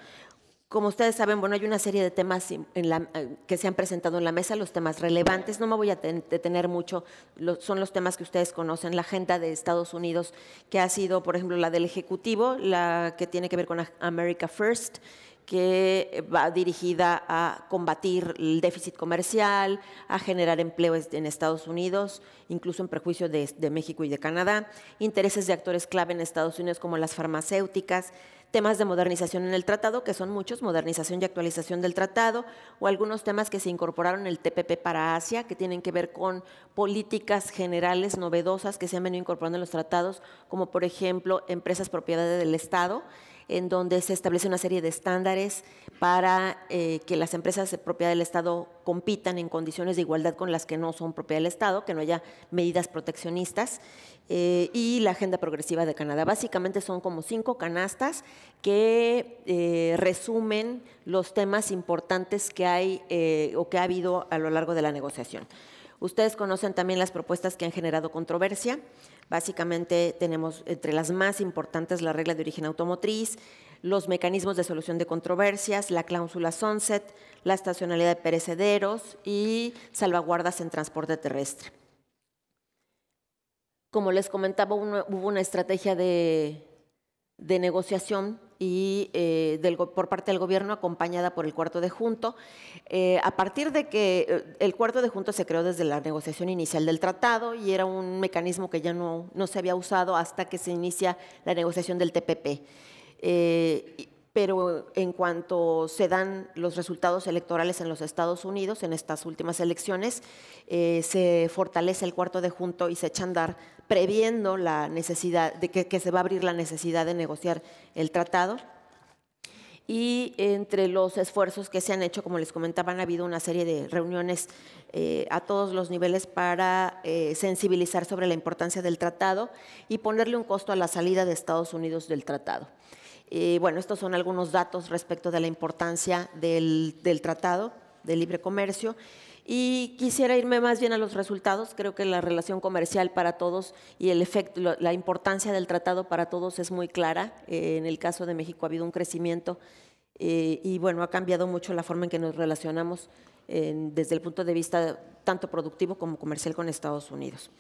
Como ustedes saben, bueno, hay una serie de temas eh, que se han presentado en la mesa, los temas relevantes. No me voy a detener mucho, son los temas que ustedes conocen. La agenda de Estados Unidos, que ha sido, por ejemplo, la del Ejecutivo, la que tiene que ver con America First, que va dirigida a combatir el déficit comercial, a generar empleo en Estados Unidos, incluso en prejuicio de México y de Canadá, intereses de actores clave en Estados Unidos como las farmacéuticas, temas de modernización en el tratado, que son muchos, modernización y actualización del tratado, o algunos temas que se incorporaron en el TPP para Asia, que tienen que ver con políticas generales novedosas que se han venido incorporando en los tratados, como por ejemplo empresas propiedades del Estado en donde se establece una serie de estándares para eh, que las empresas propiedad del Estado compitan en condiciones de igualdad con las que no son propiedad del Estado, que no haya medidas proteccionistas, eh, y la Agenda Progresiva de Canadá. Básicamente son como cinco canastas que eh, resumen los temas importantes que hay o que ha habido a lo largo de la negociación. Ustedes conocen también las propuestas que han generado controversia. Básicamente tenemos entre las más importantes la regla de origen automotriz, los mecanismos de solución de controversias, la cláusula sunset, la estacionalidad de perecederos y salvaguardas en transporte terrestre. Como les comentaba, hubo una estrategia de, negociación y eh, por parte del gobierno acompañada por el cuarto de junto. Eh, a partir de que eh, el cuarto de junto se creó desde la negociación inicial del tratado y era un mecanismo que ya no, no se había usado hasta que se inicia la negociación del TPP. pero en cuanto se dan los resultados electorales en los Estados Unidos, en estas últimas elecciones, se fortalece el cuarto de junto y se echan a dar previendo la necesidad de que, se va a abrir la necesidad de negociar el tratado. Y entre los esfuerzos que se han hecho, como les comentaba, han habido una serie de reuniones eh, a todos los niveles para eh, sensibilizar sobre la importancia del tratado y ponerle un costo a la salida de Estados Unidos del tratado. Eh, bueno, estos son algunos datos respecto de la importancia del, del tratado de libre comercio. Y quisiera irme más bien a los resultados. Creo que la relación comercial para todos y el efecto, la importancia del tratado para todos es muy clara. Eh, en el caso de México ha habido un crecimiento eh, y bueno, ha cambiado mucho la forma en que nos relacionamos desde el punto de vista tanto productivo como comercial con Estados Unidos.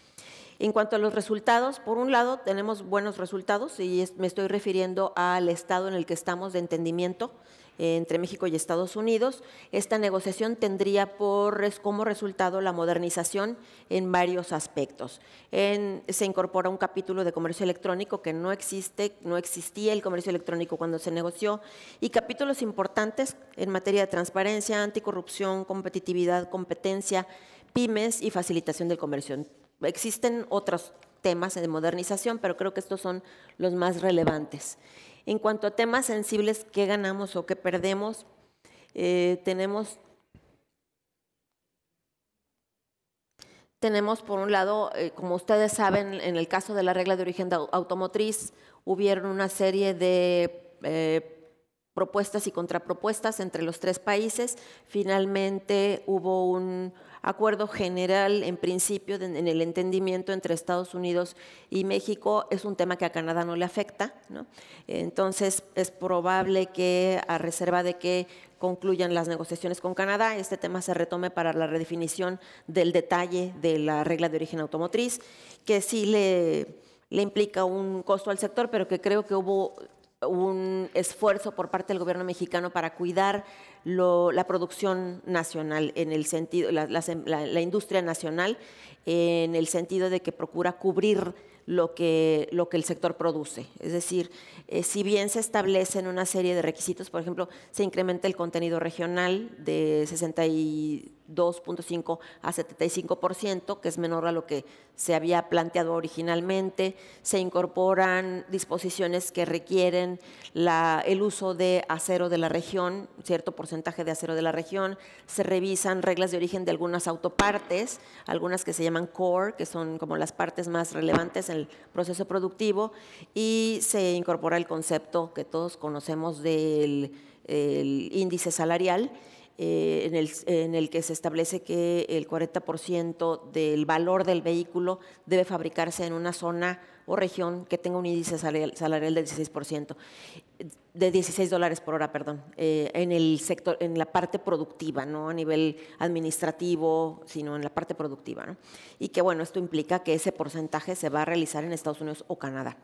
En cuanto a los resultados, por un lado tenemos buenos resultados y me estoy refiriendo al estado en el que estamos de entendimiento entre México y Estados Unidos. Esta negociación tendría como resultado la modernización en varios aspectos. se incorpora un capítulo de comercio electrónico que no existe, no existía el comercio electrónico cuando se negoció, y capítulos importantes en materia de transparencia, anticorrupción, competitividad, competencia, pymes y facilitación del comercio. Existen otros temas de modernización, pero creo que estos son los más relevantes. En cuanto a temas sensibles, ¿qué ganamos o qué perdemos? Eh, tenemos, tenemos, por un lado, eh, como ustedes saben, en el caso de la regla de origen automotriz, hubieron una serie de eh, propuestas y contrapropuestas entre los tres países. Finalmente hubo un acuerdo general en principio en el entendimiento entre Estados Unidos y México es un tema que a Canadá no le afecta. Entonces es probable que a reserva de que concluyan las negociaciones con Canadá, este tema se retome para la redefinición del detalle de la regla de origen automotriz, que sí le implica un costo al sector, pero que creo que hubo un esfuerzo por parte del gobierno mexicano para cuidar la producción nacional, en el sentido, la, industria nacional, en el sentido de que procura cubrir lo que, lo que el sector produce. Es decir, eh, si bien se establecen una serie de requisitos, por ejemplo, se incrementa el contenido regional de 60 y 2.5 a 75%, que es menor a lo que se había planteado originalmente. Se incorporan disposiciones que requieren el uso de acero de la región, cierto porcentaje de acero de la región. Se revisan reglas de origen de algunas autopartes, algunas que se llaman core, que son como las partes más relevantes en el proceso productivo, y se incorpora el concepto que todos conocemos del índice salarial eh, en, el, que se establece que el 40% del valor del vehículo debe fabricarse en una zona o región que tenga un índice salarial del 16%, de 16 dólares por hora, perdón, eh, en el sector, en la parte productiva, no a nivel administrativo, sino en la parte productiva. Y que bueno, esto implica que ese porcentaje se va a realizar en Estados Unidos o Canadá.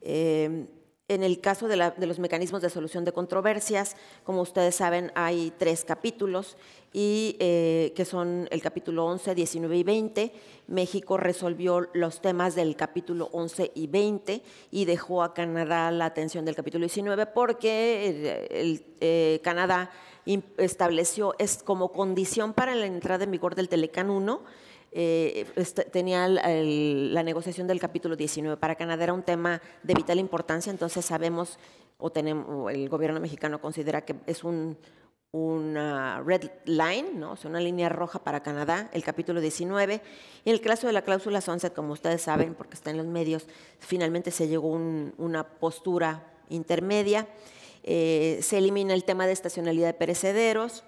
Eh, en el caso de, los mecanismos de solución de controversias, como ustedes saben, hay tres capítulos, y, eh, que son el capítulo 11, 19 y 20. México resolvió los temas del capítulo 11 y 20 y dejó a Canadá la atención del capítulo 19 porque el, eh, Canadá estableció es como condición para la entrada en vigor del Telecan 1 eh, este, tenía la negociación del capítulo 19. Para Canadá era un tema de vital importancia, entonces sabemos o, tenemos, el gobierno mexicano considera que es una red line, ¿no? O sea, una línea roja para Canadá, el capítulo 19. Y en el caso de la cláusula 11, como ustedes saben, porque está en los medios, finalmente se llegó a una postura intermedia. Eh, se elimina el tema de estacionalidad de perecederos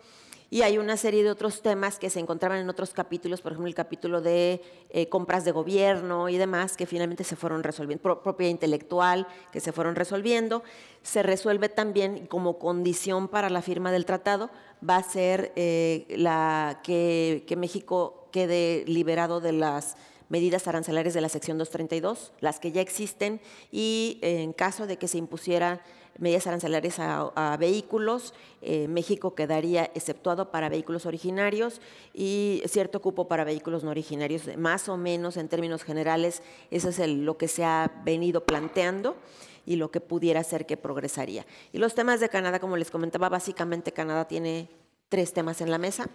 y hay una serie de otros temas que se encontraban en otros capítulos, por ejemplo, el capítulo de eh, compras de gobierno y demás, que finalmente se fueron resolviendo, propiedad intelectual, que se fueron resolviendo. Se resuelve también, como condición para la firma del tratado, va a ser eh, la, que, que México quede liberado de las medidas arancelarias de la sección 232, las que ya existen, y en caso de que se impusiera medidas arancelarias a, vehículos. Eh, México quedaría exceptuado para vehículos originarios y cierto cupo para vehículos no originarios. Más o menos, en términos generales, eso es lo que se ha venido planteando y lo que pudiera ser que progresaría. Y los temas de Canadá, como les comentaba, básicamente Canadá tiene tres temas en la mesa.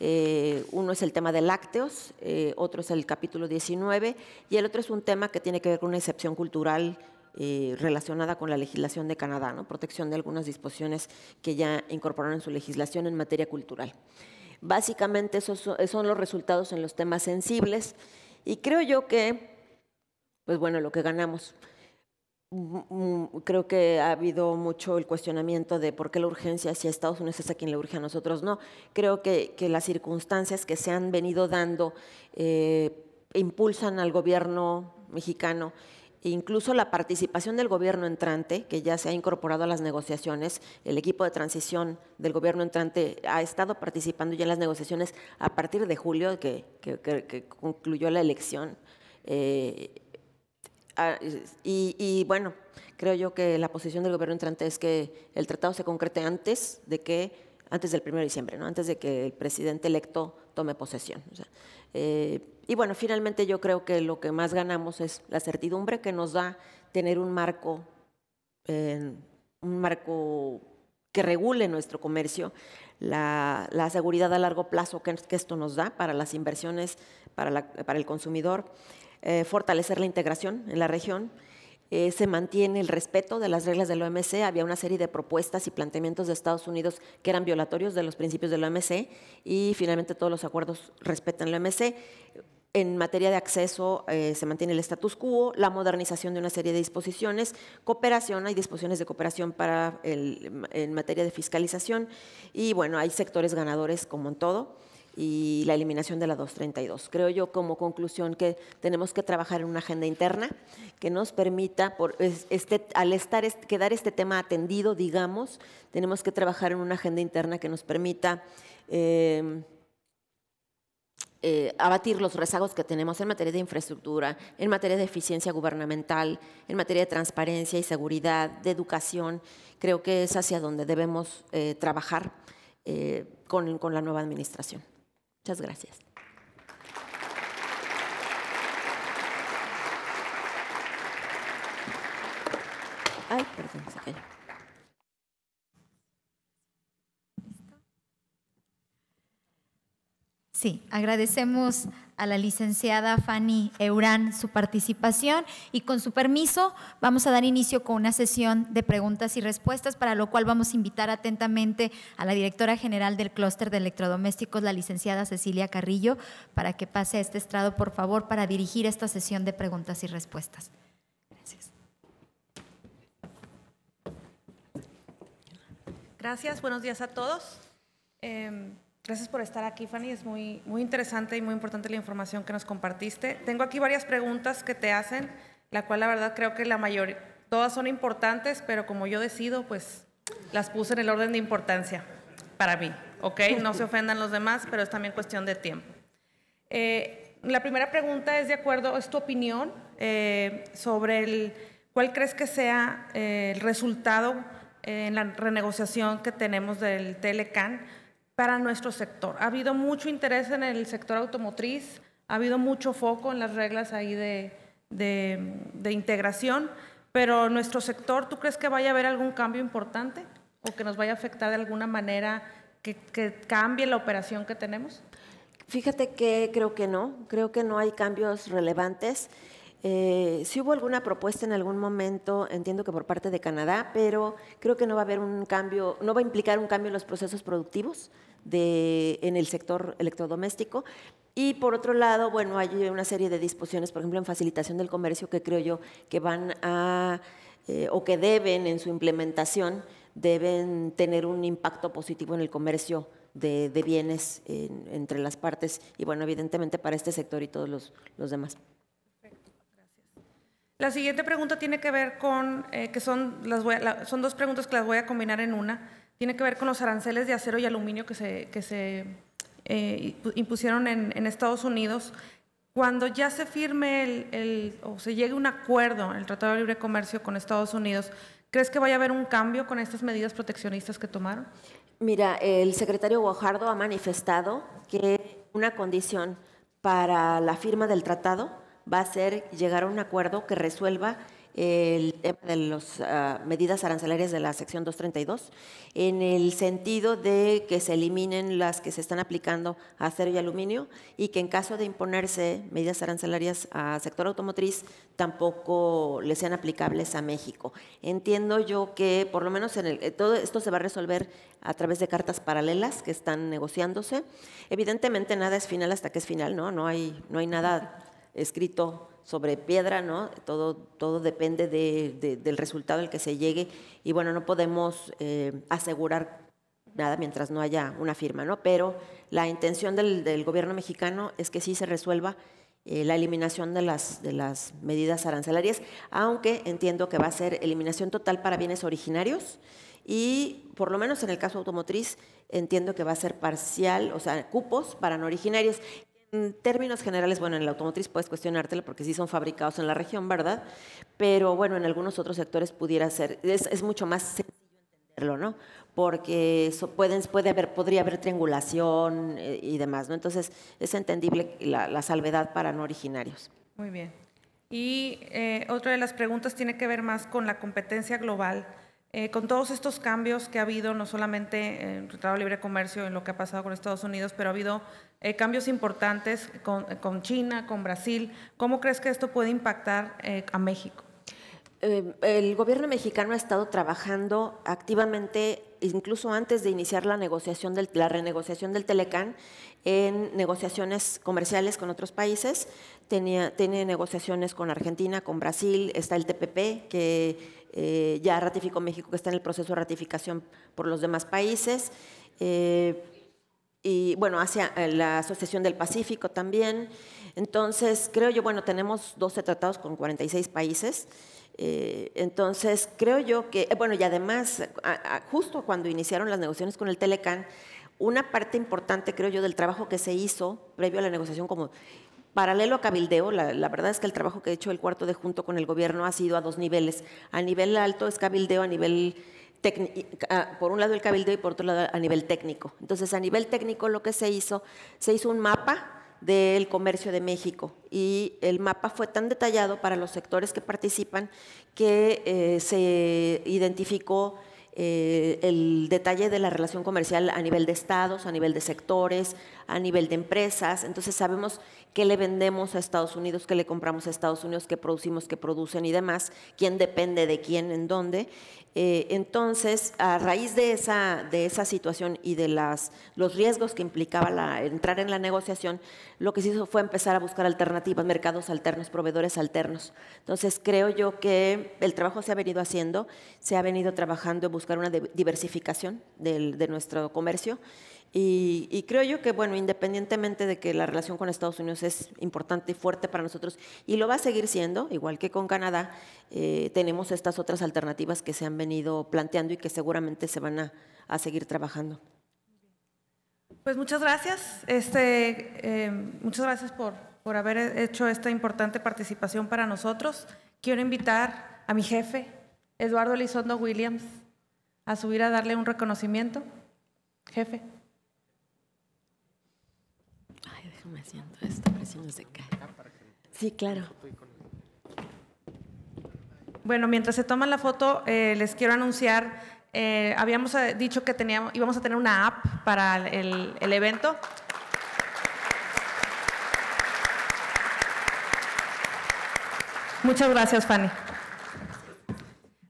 Eh, uno es el tema de lácteos, eh, otro es el capítulo 19 y el otro es un tema que tiene que ver con una excepción cultural eh, relacionada con la legislación de Canadá, ¿no? protección de algunas disposiciones que ya incorporaron en su legislación en materia cultural. Básicamente esos son los resultados en los temas sensibles y creo yo que, pues bueno, lo que ganamos. Mm, mm, creo que ha habido mucho el cuestionamiento de por qué la urgencia, si Estados Unidos es a quien le urge a nosotros, no. Creo que, las circunstancias que se han venido dando eh, impulsan al gobierno mexicano e incluso la participación del gobierno entrante, que ya se ha incorporado a las negociaciones, el equipo de transición del gobierno entrante ha estado participando ya en las negociaciones a partir de julio, que, concluyó la elección. Eh, ah, y, bueno, creo yo que la posición del gobierno entrante es que el tratado se concrete antes de que antes del 1 de diciembre, ¿no? antes de que el presidente electo tome posesión. Eh, y bueno, finalmente yo creo que lo que más ganamos es la certidumbre que nos da tener un marco, eh, un marco que regule nuestro comercio, la, seguridad a largo plazo que, esto nos da para las inversiones, para, el consumidor, eh, fortalecer la integración en la región eh, se mantiene el respeto de las reglas del OMC. Había una serie de propuestas y planteamientos de Estados Unidos que eran violatorios de los principios del OMC y finalmente todos los acuerdos respetan el OMC. En materia de acceso eh, se mantiene el status quo, la modernización de una serie de disposiciones, cooperación, hay disposiciones de cooperación para en materia de fiscalización y bueno, hay sectores ganadores como en todo y la eliminación de la 232. Creo yo como conclusión que tenemos que trabajar en una agenda interna que nos permita, por este, al estar, quedar este tema atendido, digamos, tenemos que trabajar en una agenda interna que nos permita... Em, eh, abatir los rezagos que tenemos en materia de infraestructura, en materia de eficiencia gubernamental, en materia de transparencia y seguridad, de educación. Creo que es hacia donde debemos eh, trabajar eh, con la nueva administración. Muchas gracias. Sí, agradecemos a la licenciada Fanny Eurán su participación y con su permiso vamos a dar inicio con una sesión de preguntas y respuestas para lo cual vamos a invitar atentamente a la directora general del clúster de electrodomésticos, la licenciada Cecilia Carrillo, para que pase a este estrado, por favor, para dirigir esta sesión de preguntas y respuestas. Gracias. Gracias, buenos días a todos. Em, Gracias por estar aquí, Fanny. Es muy, muy interesante y muy importante la información que nos compartiste. Tengo aquí varias preguntas que te hacen, la cual la verdad creo que la mayor, todas son importantes, pero como yo decido, pues las puse en el orden de importancia para mí, ¿ok? No se ofendan los demás, pero es también cuestión de tiempo. Eh, la primera pregunta es de acuerdo, es tu opinión eh, sobre el, cuál crees que sea eh, el resultado en la renegociación que tenemos del Telecan para nuestro sector. Ha habido mucho interés en el sector automotriz, ha habido mucho foco en las reglas ahí de, de, integración, pero nuestro sector, ¿tú crees que vaya a haber algún cambio importante o que nos vaya a afectar de alguna manera que, que cambie la operación que tenemos? Fíjate que creo que no, creo que no hay cambios relevantes. Eh, si hubo alguna propuesta en algún momento, entiendo que por parte de Canadá, pero creo que no va a haber un cambio, no va a implicar un cambio en los procesos productivos en el sector electrodoméstico. Y por otro lado, bueno, hay una serie de disposiciones, por ejemplo, en facilitación del comercio, que creo yo que van a, eh, o que deben en su implementación, deben tener un impacto positivo en el comercio de, bienes entre las partes y, bueno, evidentemente para este sector y todos los demás. La siguiente pregunta tiene que ver con, eh, que son, las son dos preguntas que las voy a combinar en una. Tiene que ver con los aranceles de acero y aluminio que se, que se eh, impusieron en, Estados Unidos. Cuando ya se firme el, o se llegue un acuerdo, el Tratado de Libre Comercio con Estados Unidos, ¿crees que vaya a haber un cambio con estas medidas proteccionistas que tomaron? Mira, el secretario Guajardo ha manifestado que una condición para la firma del tratado va a ser llegar a un acuerdo que resuelva el tema de las ah, medidas arancelarias de la sección 232, en el sentido de que se eliminen las que se están aplicando a acero y aluminio y que en caso de imponerse medidas arancelarias a sector automotriz tampoco le sean aplicables a México. Entiendo yo que por lo menos en eh, todo esto se va a resolver a través de cartas paralelas que están negociándose. Evidentemente nada es final hasta que es final, ¿no? No hay, no hay nada escrito sobre piedra, ¿no? Todo, todo depende del resultado al que se llegue y bueno, no podemos eh, asegurar nada mientras no haya una firma, ¿no? Pero la intención del, gobierno mexicano es que sí se resuelva eh, la eliminación de las, de las medidas arancelarias, aunque entiendo que va a ser eliminación total para bienes originarios y por lo menos en el caso automotriz entiendo que va a ser parcial, o sea, cupos para no originarios, en términos generales, bueno, en la automotriz puedes cuestionártelo porque sí son fabricados en la región, ¿verdad? Pero bueno, en algunos otros sectores pudiera ser, es, mucho más sencillo entenderlo, ¿no? Porque eso pueden, puede haber, podría haber triangulación eh, y demás, ¿no? Entonces es entendible la, salvedad para no originarios. Muy bien. Y eh, otra de las preguntas tiene que ver más con la competencia global. Eh, con todos estos cambios que ha habido, no solamente en el Tratado de Libre Comercio, en lo que ha pasado con Estados Unidos, pero ha habido eh, cambios importantes con, China, con Brasil. ¿Cómo crees que esto puede impactar eh, a México? el gobierno mexicano ha estado trabajando activamente incluso antes de iniciar la, negociación del, la renegociación del Telecán, en negociaciones comerciales con otros países, tenía, tiene negociaciones con Argentina, con Brasil, está el TPP, que eh, ya ratificó México, que está en el proceso de ratificación por los demás países. Eh, y bueno, hacia eh, la Asociación del Pacífico también. Entonces, creo yo, bueno, tenemos 12 tratados con 46 países. Eh, entonces, creo yo que, eh, bueno, y además, justo cuando iniciaron las negociaciones con el Telecan, una parte importante, creo yo, del trabajo que se hizo previo a la negociación como paralelo a cabildeo, la, verdad es que el trabajo que ha hecho el cuarto de junto con el gobierno ha sido a dos niveles. A nivel alto es cabildeo, a nivel por un lado el cabildeo y por otro lado a nivel técnico. Entonces, a nivel técnico lo que se hizo, se hizo un mapa del comercio de México. Y el mapa fue tan detallado para los sectores que participan que eh, se identificó eh, el detalle de la relación comercial a nivel de estados, a nivel de sectores, a nivel de empresas. Entonces sabemos que le vendemos a Estados Unidos, que le compramos a Estados Unidos, que producimos, que producen y demás, quién depende de quién, en dónde. Eh, entonces, a raíz de esa, de esa situación y de las, los riesgos que implicaba la, entrar en la negociación, lo que se hizo fue empezar a buscar alternativas, mercados alternos, proveedores alternos. Entonces, creo yo que el trabajo se ha venido haciendo, se ha venido trabajando en buscar una diversificación de nuestro comercio y, creo yo que, bueno, independientemente de que la relación con Estados Unidos es importante y fuerte para nosotros, y lo va a seguir siendo, igual que con Canadá, eh, tenemos estas otras alternativas que se han venido planteando y que seguramente se van a, seguir trabajando. Pues muchas gracias. Este, eh, muchas gracias por, por haber hecho esta importante participación para nosotros. Quiero invitar a mi jefe, Eduardo Elizondo Williams, a subir a darle un reconocimiento. Jefe. me siento esto, pero si Sí, claro. Bueno, mientras se toma la foto, eh, les quiero anunciar, eh, habíamos eh, dicho que teníamos, íbamos a tener una app para el, evento. Muchas gracias, Fanny.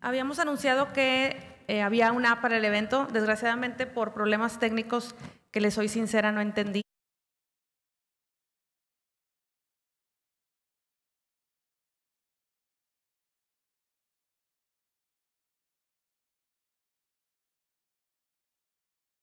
Habíamos anunciado que había una app para el evento. Desgraciadamente, por problemas técnicos que les soy sincera, no entendí.